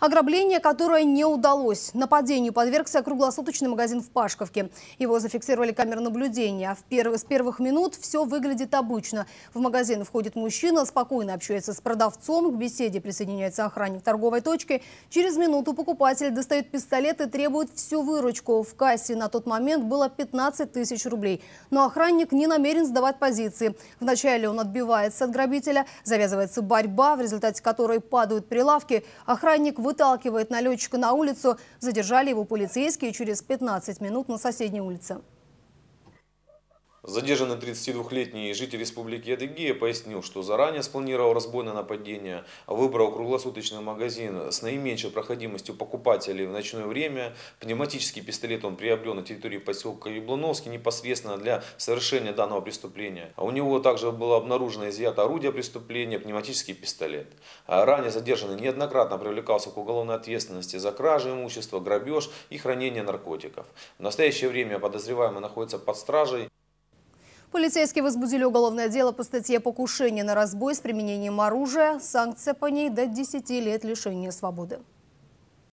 Ограбление, которое не удалось. Нападению подвергся круглосуточный магазин в Пашковке. Его зафиксировали камеры наблюдения. В перв... С первых минут все выглядит обычно. В магазин входит мужчина, спокойно общается с продавцом, к беседе присоединяется охранник торговой точки. Через минуту покупатель достает пистолет и требует всю выручку. В кассе на тот момент было 15 тысяч рублей. Но охранник не намерен сдавать позиции. Вначале он отбивается от грабителя, завязывается борьба, в результате которой падают прилавки. Охранник выталкивает налетчика на улицу. Задержали его полицейские через 15 минут на соседней улице. Задержанный 32-летний житель республики Адыгея пояснил, что заранее спланировал разбойное нападение, выбрал круглосуточный магазин с наименьшей проходимостью покупателей в ночное время. Пневматический пистолет он приобрел на территории поселка Яблоновский непосредственно для совершения данного преступления. А у него также было обнаружено изъято орудие преступления, пневматический пистолет. А ранее задержанный неоднократно привлекался к уголовной ответственности за кражи имущества, грабеж и хранение наркотиков. В настоящее время подозреваемый находится под стражей. Полицейские возбудили уголовное дело по статье «Покушение на разбой с применением оружия». Санкция по ней до 10 лет лишения свободы.